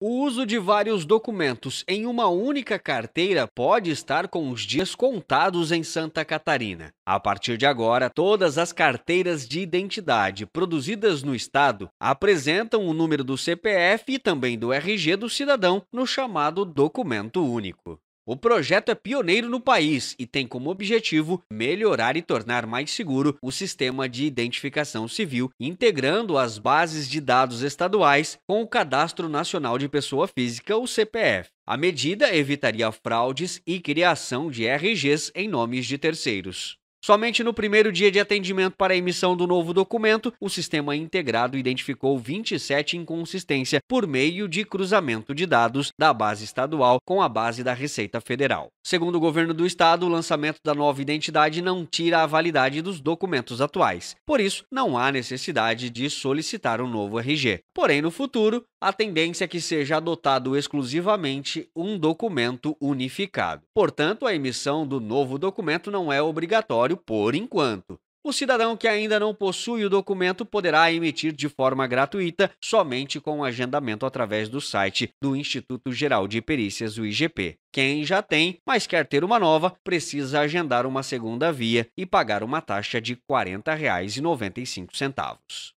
O uso de vários documentos em uma única carteira pode estar com os dias contados em Santa Catarina. A partir de agora, todas as carteiras de identidade produzidas no estado apresentam o número do CPF e também do RG do cidadão no chamado documento único. O projeto é pioneiro no país e tem como objetivo melhorar e tornar mais seguro o sistema de identificação civil, integrando as bases de dados estaduais com o Cadastro Nacional de Pessoa Física, o CPF. A medida evitaria fraudes e criação de RGs em nomes de terceiros. Somente no primeiro dia de atendimento para a emissão do novo documento, o sistema integrado identificou 27 inconsistências por meio de cruzamento de dados da base estadual com a base da Receita Federal. Segundo o governo do estado, o lançamento da nova identidade não tira a validade dos documentos atuais. Por isso, não há necessidade de solicitar um novo RG. Porém, no futuro, a tendência é que seja adotado exclusivamente um documento unificado. Portanto, a emissão do novo documento não é obrigatória por enquanto. O cidadão que ainda não possui o documento poderá emitir de forma gratuita somente com um agendamento através do site do Instituto Geral de Perícias, o IGP. Quem já tem, mas quer ter uma nova, precisa agendar uma segunda via e pagar uma taxa de R$ 40,95.